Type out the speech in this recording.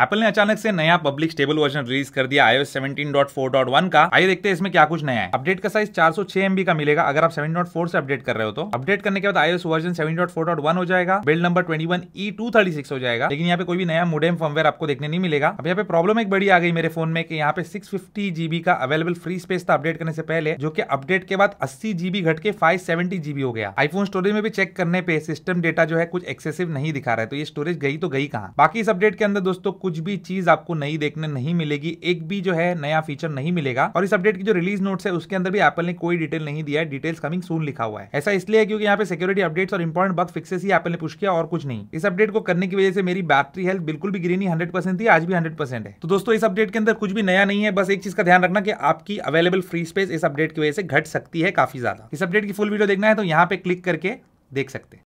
Apple ने अचानक से नया पब्लिक स्टेबल वर्जन रिलीज कर दिया डॉट फोर डॉट वन का आइए देखते हैं इसमें क्या कुछ नया है अपडेट का साइज 406 MB का मिलेगा अगर आप 7.4 से अपडेट कर रहे हो तो अपडेट करने के बाद iOS वर्जन 7.4.1 हो जाएगा बिल्ड नंबर ई सिक्स हो जाएगा लेकिन यहाँ पे कोई भी नया मोडेम फर्मवेयर आपको देखने नहीं मिलेगा अब यहाँ पे प्रॉब्लम एक बड़ी आ गई मेरे फोन में कि यहाँ पे सिक्स जीबी का अवेलेबल फ्री स्पेस था अपडेट करने से पहले जो की अपडेट के बाद अस्सी जीबी घट के फाइव जीबी हो गया आईफोन स्टोरेज में भी चेक करने पे सिस्टम डेटा जो है कुछ एक्सेसिव नहीं दिखा रहा है तो ये स्टोरेज गई तो गई कहा बाकी इस अपडेट के अंदर दोस्तों कुछ भी चीज आपको नई देखने नहीं मिलेगी एक भी जो है नया फीचर नहीं मिलेगा और इस अपडेट की जो रिलीज नोट है उसके अंदर भी एप्पल ने कोई डिटेल नहीं दिया है डिटेल्स कमिंग सून लिखा हुआ है ऐसा इसलिए क्योंकि यहाँ पे सिक्योरिटी अपडेट्स और इंपॉर्टेंट बग फिक्सेस ही एप्पल ने पुश किया और कुछ नहीं इस अपडेट को करने की वजह से मेरी बैटरी हेल्थ बिल्कुल भी गिरी नहीं हंड्रेड परसेंट थी आज भी हंड्रेड परसेंट है तो दोस्तों इस अपडेट के अंदर कुछ भी नया नहीं है बस एक चीज का ध्यान रखना कि आपकी अवेलेबल फ्री स्पेस इस अपडेट की वजह से घट सकती है काफी ज्यादा इस अपडेट की फुल वीडियो देखना है तो यहाँ पे क्लिक करके देख सकते हैं